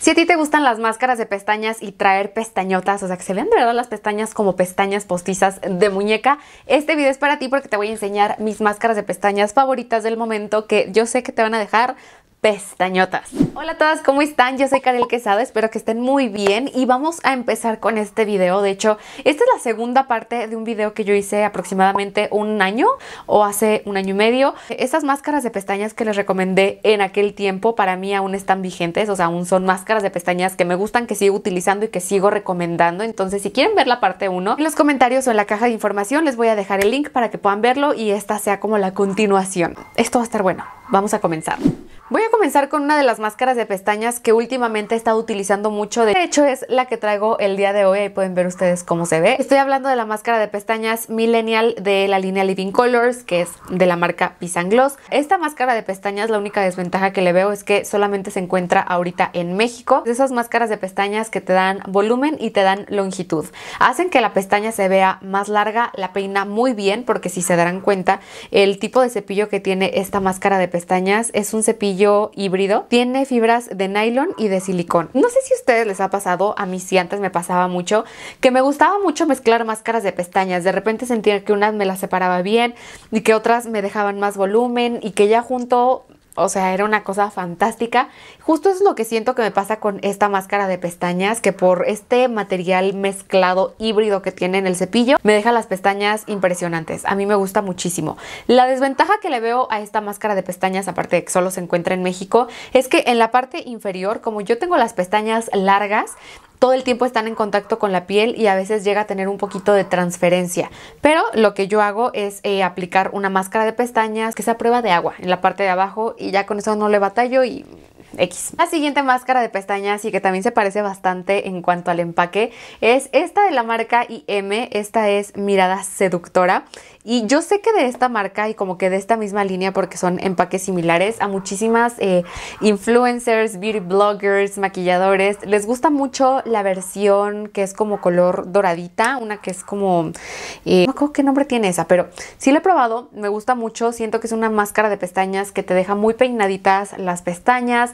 Si a ti te gustan las máscaras de pestañas y traer pestañotas, o sea, que se vean de verdad las pestañas como pestañas postizas de muñeca, este video es para ti porque te voy a enseñar mis máscaras de pestañas favoritas del momento que yo sé que te van a dejar pestañotas. Hola a todas, ¿cómo están? Yo soy Karel Quesada, espero que estén muy bien y vamos a empezar con este video. De hecho, esta es la segunda parte de un video que yo hice aproximadamente un año o hace un año y medio. Estas máscaras de pestañas que les recomendé en aquel tiempo para mí aún están vigentes, o sea, aún son máscaras de pestañas que me gustan, que sigo utilizando y que sigo recomendando. Entonces, si quieren ver la parte 1, en los comentarios o en la caja de información les voy a dejar el link para que puedan verlo y esta sea como la continuación. Esto va a estar bueno. Vamos a comenzar. Voy a comenzar con una de las máscaras de pestañas que últimamente he estado utilizando mucho. De hecho es la que traigo el día de hoy. Ahí pueden ver ustedes cómo se ve. Estoy hablando de la máscara de pestañas Millennial de la línea Living Colors que es de la marca Pisan Gloss. Esta máscara de pestañas la única desventaja que le veo es que solamente se encuentra ahorita en México. De esas máscaras de pestañas que te dan volumen y te dan longitud. Hacen que la pestaña se vea más larga, la peina muy bien porque si se darán cuenta el tipo de cepillo que tiene esta máscara de pestañas es un cepillo híbrido, tiene fibras de nylon y de silicón. No sé si a ustedes les ha pasado, a mí sí antes me pasaba mucho, que me gustaba mucho mezclar máscaras de pestañas. De repente sentía que unas me las separaba bien y que otras me dejaban más volumen y que ya junto o sea, era una cosa fantástica. Justo es lo que siento que me pasa con esta máscara de pestañas, que por este material mezclado híbrido que tiene en el cepillo, me deja las pestañas impresionantes. A mí me gusta muchísimo. La desventaja que le veo a esta máscara de pestañas, aparte de que solo se encuentra en México, es que en la parte inferior, como yo tengo las pestañas largas, todo el tiempo están en contacto con la piel y a veces llega a tener un poquito de transferencia. Pero lo que yo hago es eh, aplicar una máscara de pestañas que sea prueba de agua en la parte de abajo y ya con eso no le batallo y la siguiente máscara de pestañas y que también se parece bastante en cuanto al empaque es esta de la marca IM, esta es Mirada Seductora y yo sé que de esta marca y como que de esta misma línea porque son empaques similares a muchísimas eh, influencers, beauty bloggers, maquilladores, les gusta mucho la versión que es como color doradita, una que es como, eh, no me qué nombre tiene esa, pero sí la he probado, me gusta mucho, siento que es una máscara de pestañas que te deja muy peinaditas las pestañas,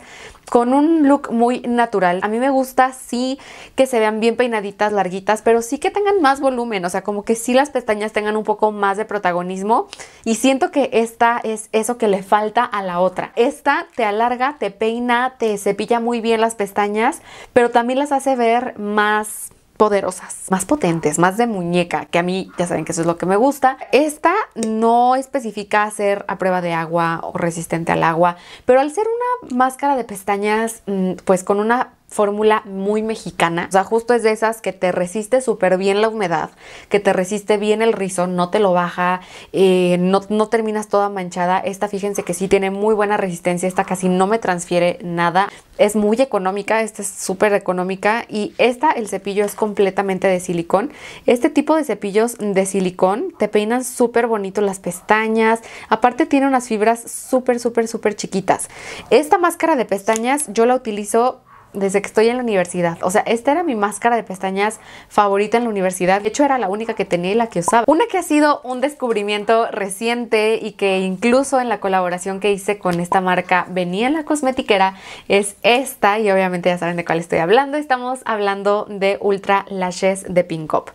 con un look muy natural. A mí me gusta sí que se vean bien peinaditas, larguitas, pero sí que tengan más volumen, o sea, como que sí las pestañas tengan un poco más de protagonismo y siento que esta es eso que le falta a la otra. Esta te alarga, te peina, te cepilla muy bien las pestañas, pero también las hace ver más poderosas, más potentes, más de muñeca, que a mí ya saben que eso es lo que me gusta. Esta no especifica ser a prueba de agua o resistente al agua, pero al ser una máscara de pestañas, mm, pues con una fórmula muy mexicana. O sea, justo es de esas que te resiste súper bien la humedad, que te resiste bien el rizo, no te lo baja, eh, no, no, terminas toda manchada. Esta, fíjense que sí tiene muy buena resistencia, esta casi no me transfiere nada. Es muy económica, esta es súper económica y esta, el cepillo es completamente de silicón. Este tipo de cepillos de silicón te peinan súper bonito las pestañas. Aparte tiene unas fibras súper, súper, súper chiquitas. Esta máscara de pestañas yo la utilizo desde que estoy en la universidad. O sea, esta era mi máscara de pestañas favorita en la universidad. De hecho, era la única que tenía y la que usaba. Una que ha sido un descubrimiento reciente y que incluso en la colaboración que hice con esta marca venía en la cosmetiquera es esta y obviamente ya saben de cuál estoy hablando. Estamos hablando de Ultra Lashes de Pink Up.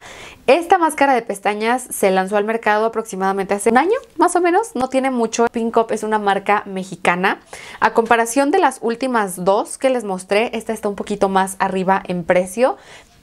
Esta máscara de pestañas se lanzó al mercado aproximadamente hace un año, más o menos. No tiene mucho. Pink Up es una marca mexicana. A comparación de las últimas dos que les mostré, esta está un poquito más arriba en precio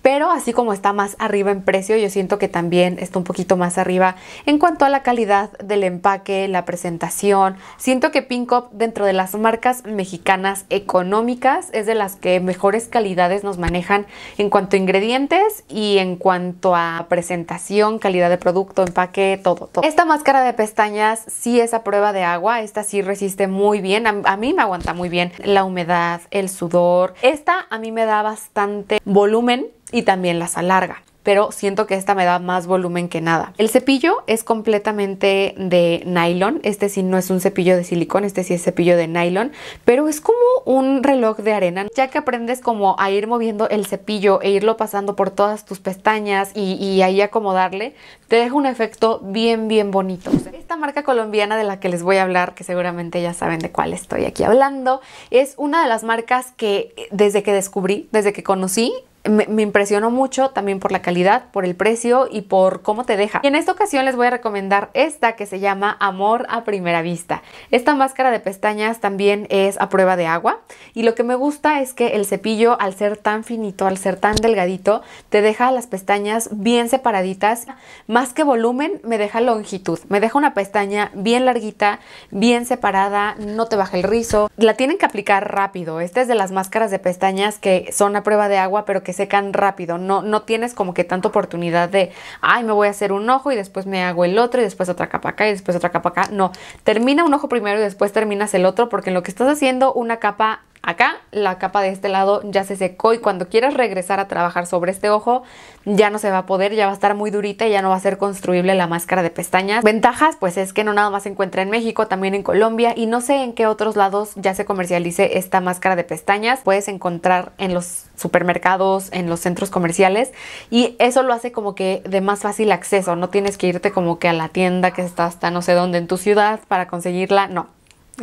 pero así como está más arriba en precio, yo siento que también está un poquito más arriba en cuanto a la calidad del empaque, la presentación. Siento que Pink dentro de las marcas mexicanas económicas es de las que mejores calidades nos manejan en cuanto a ingredientes y en cuanto a presentación, calidad de producto, empaque, todo, todo. Esta máscara de pestañas sí es a prueba de agua, esta sí resiste muy bien, a, a mí me aguanta muy bien la humedad, el sudor. Esta a mí me da bastante volumen y también las alarga pero siento que esta me da más volumen que nada. El cepillo es completamente de nylon, este sí no es un cepillo de silicón, este sí es cepillo de nylon, pero es como un reloj de arena, ya que aprendes como a ir moviendo el cepillo e irlo pasando por todas tus pestañas y, y ahí acomodarle, te deja un efecto bien bien bonito. Esta marca colombiana de la que les voy a hablar, que seguramente ya saben de cuál estoy aquí hablando, es una de las marcas que desde que descubrí, desde que conocí, me, impresionó mucho también por la calidad, por el precio y por cómo te deja. en esta ocasión les voy a recomendar esta que se llama Amor a Primera Vista. Esta máscara de pestañas también es a prueba de agua y lo que me gusta es que el cepillo al ser tan finito, al ser tan delgadito, te deja las pestañas bien separaditas. Más que volumen, me deja longitud. Me deja una pestaña bien larguita, bien separada, no te baja el rizo. La tienen que aplicar rápido. Esta es de las máscaras de pestañas que son a prueba de agua, pero que secan rápido, no, no tienes como que tanta oportunidad de, ay, me voy a hacer un ojo y después me hago el otro y después otra capa acá y después otra capa acá. No, termina un ojo primero y después terminas el otro porque en lo que estás haciendo una capa Acá la capa de este lado ya se secó y cuando quieras regresar a trabajar sobre este ojo ya no se va a poder, ya va a estar muy durita y ya no va a ser construible la máscara de pestañas. Ventajas pues es que no nada más se encuentra en México, también en Colombia y no sé en qué otros lados ya se comercialice esta máscara de pestañas. Puedes encontrar en los supermercados, en los centros comerciales y eso lo hace como que de más fácil acceso. No tienes que irte como que a la tienda que está hasta no sé dónde en tu ciudad para conseguirla, no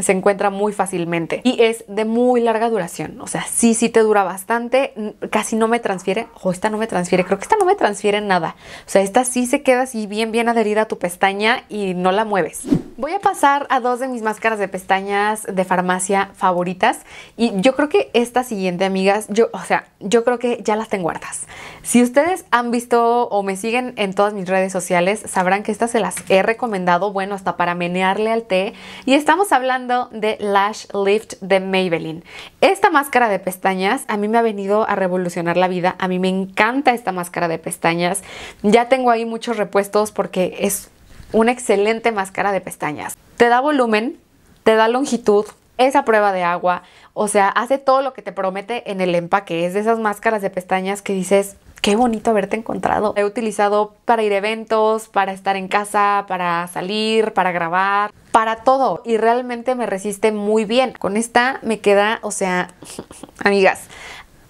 se encuentra muy fácilmente y es de muy larga duración. O sea, sí, sí te dura bastante, casi no me transfiere, o esta no me transfiere, creo que esta no me transfiere nada. O sea, esta sí se queda así bien, bien adherida a tu pestaña y no la mueves. Voy a pasar a dos de mis máscaras de pestañas de farmacia favoritas y yo creo que esta siguiente, amigas, yo, o sea, yo creo que ya las tengo guardas. Si ustedes han visto o me siguen en todas mis redes sociales, sabrán que estas se las he recomendado, bueno, hasta para menearle al té y estamos hablando de Lash Lift de Maybelline. Esta máscara de pestañas a mí me ha venido a revolucionar la vida, a mí me encanta esta máscara de pestañas. Ya tengo ahí muchos repuestos porque es una excelente máscara de pestañas. Te da volumen, te da longitud, esa prueba de agua, o sea, hace todo lo que te promete en el empaque. Es de esas máscaras de pestañas que dices, qué bonito haberte encontrado. He utilizado para ir a eventos, para estar en casa, para salir, para grabar, para todo. Y realmente me resiste muy bien. Con esta me queda, o sea, amigas,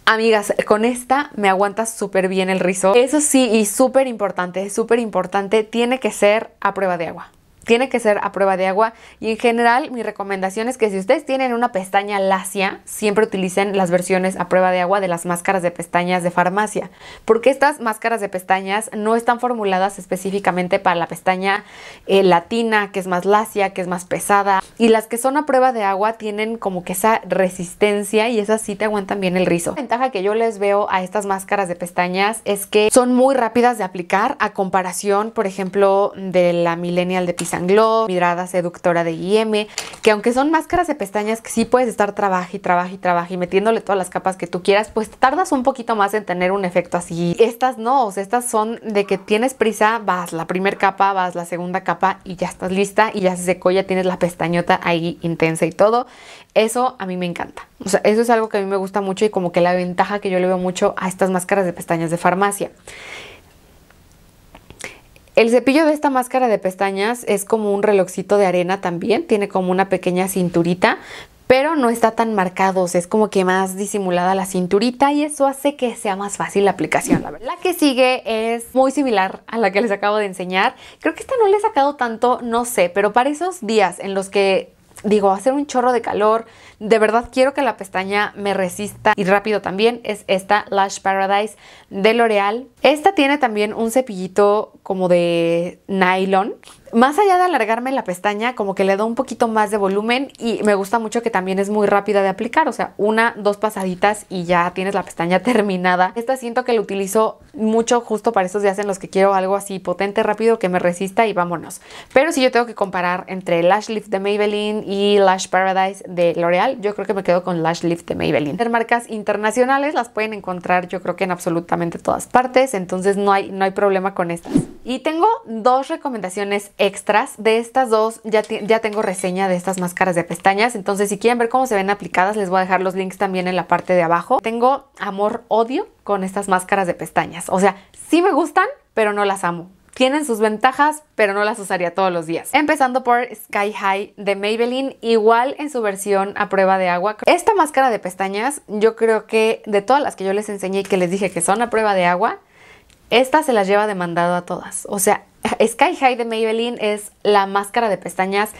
Amigas, con esta me aguanta súper bien el rizo. Eso sí, y súper importante, súper importante, tiene que ser a prueba de agua tiene que ser a prueba de agua. Y en general, mi recomendación es que si ustedes tienen una pestaña lacia, siempre utilicen las versiones a prueba de agua de las máscaras de pestañas de farmacia, porque estas máscaras de pestañas no están formuladas específicamente para la pestaña eh, latina, que es más lacia, que es más pesada. Y las que son a prueba de agua tienen como que esa resistencia y esas sí te aguantan bien el rizo. La ventaja que yo les veo a estas máscaras de pestañas es que son muy rápidas de aplicar a comparación, por ejemplo, de la Millennial de Pisa Glow, Mirada Seductora de IM, que aunque son máscaras de pestañas que sí puedes estar trabaja y trabaja y trabaja y metiéndole todas las capas que tú quieras, pues tardas un poquito más en tener un efecto así. Estas no, o sea, estas son de que tienes prisa, vas la primera capa, vas la segunda capa y ya estás lista y ya se secó, ya tienes la pestañota ahí intensa y todo. Eso a mí me encanta. O sea, eso es algo que a mí me gusta mucho y como que la ventaja que yo le veo mucho a estas máscaras de pestañas de farmacia. El cepillo de esta máscara de pestañas es como un relojcito de arena también, tiene como una pequeña cinturita, pero no está tan marcado, es como que más disimulada la cinturita y eso hace que sea más fácil la aplicación. La, que sigue es muy similar a la que les acabo de enseñar. Creo que esta no le he sacado tanto, no sé, pero para esos días en los que digo, hacer un chorro de calor. De verdad quiero que la pestaña me resista y rápido también es esta Lash Paradise de L'Oreal. Esta tiene también un cepillito como de nylon más allá de alargarme la pestaña, como que le da un poquito más de volumen y me gusta mucho que también es muy rápida de aplicar, o sea, una, dos pasaditas y ya tienes la pestaña terminada. Esta siento que la utilizo mucho justo para estos días en los que quiero algo así potente, rápido, que me resista y vámonos. Pero si yo tengo que comparar entre Lash Lift de Maybelline y Lash Paradise de L'Oreal, yo creo que me quedo con Lash Lift de Maybelline. Las marcas internacionales las pueden encontrar yo creo que en absolutamente todas partes, entonces no hay, no hay problema con estas. Y tengo dos recomendaciones extras. De estas dos ya, tengo reseña de estas máscaras de pestañas. Entonces si quieren ver cómo se ven aplicadas les voy a dejar los links también en la parte de abajo. Tengo amor-odio con estas máscaras de pestañas. O sea, sí me gustan, pero no las amo. Tienen sus ventajas, pero no las usaría todos los días. Empezando por Sky High de Maybelline, igual en su versión a prueba de agua. Esta máscara de pestañas, yo creo que de todas las que yo les enseñé y que les dije que son a prueba de agua, esta se las lleva demandado a todas. O sea, Sky High de Maybelline es la máscara de pestañas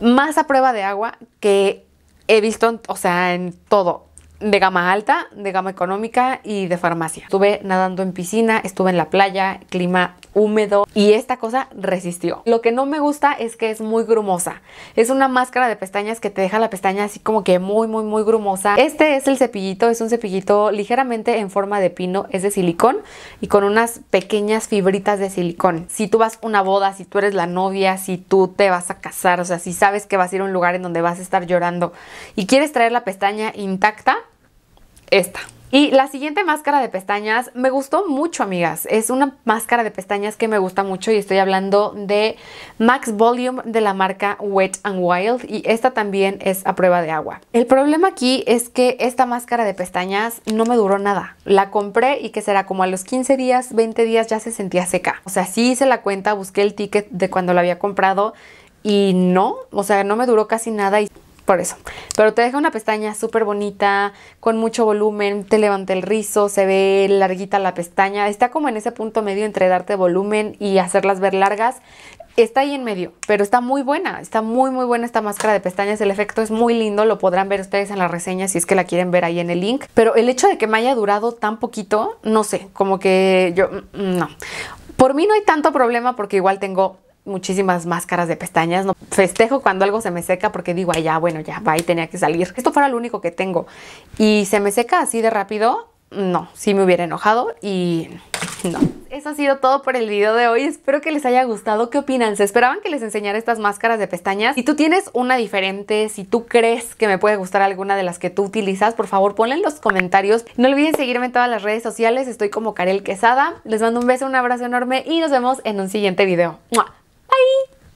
más a prueba de agua que he visto, o sea, en todo. De gama alta, de gama económica y de farmacia. Estuve nadando en piscina, estuve en la playa, clima húmedo y esta cosa resistió. Lo que no me gusta es que es muy grumosa. Es una máscara de pestañas que te deja la pestaña así como que muy muy muy grumosa. Este es el cepillito, es un cepillito ligeramente en forma de pino, es de silicón y con unas pequeñas fibritas de silicón. Si tú vas a una boda, si tú eres la novia, si tú te vas a casar, o sea, si sabes que vas a ir a un lugar en donde vas a estar llorando y quieres traer la pestaña intacta, esta. Y la siguiente máscara de pestañas me gustó mucho, amigas. Es una máscara de pestañas que me gusta mucho y estoy hablando de Max Volume de la marca Wet and Wild y esta también es a prueba de agua. El problema aquí es que esta máscara de pestañas no me duró nada. La compré y que será como a los 15 días, 20 días ya se sentía seca. O sea, sí hice la cuenta, busqué el ticket de cuando la había comprado y no, o sea, no me duró casi nada y eso. Pero te deja una pestaña súper bonita, con mucho volumen, te levanta el rizo, se ve larguita la pestaña. Está como en ese punto medio entre darte volumen y hacerlas ver largas. Está ahí en medio, pero está muy buena, está muy muy buena esta máscara de pestañas, el efecto es muy lindo, lo podrán ver ustedes en la reseña si es que la quieren ver ahí en el link, pero el hecho de que me haya durado tan poquito, no sé, como que yo, mm, no. Por mí no hay tanto problema porque igual tengo muchísimas máscaras de pestañas, ¿no? Festejo cuando algo se me seca porque digo, ay, ya, bueno, ya, va y tenía que salir. Esto fuera lo único que tengo. Y se me seca así de rápido, no, sí me hubiera enojado y no. Eso ha sido todo por el video de hoy. Espero que les haya gustado. ¿Qué opinan? ¿Se esperaban que les enseñara estas máscaras de pestañas? Si tú tienes una diferente, si tú crees que me puede gustar alguna de las que tú utilizas, por favor ponla en los comentarios. No olviden seguirme en todas las redes sociales. Estoy como Karel Quesada. Les mando un beso, un abrazo enorme y nos vemos en un siguiente video. Bye.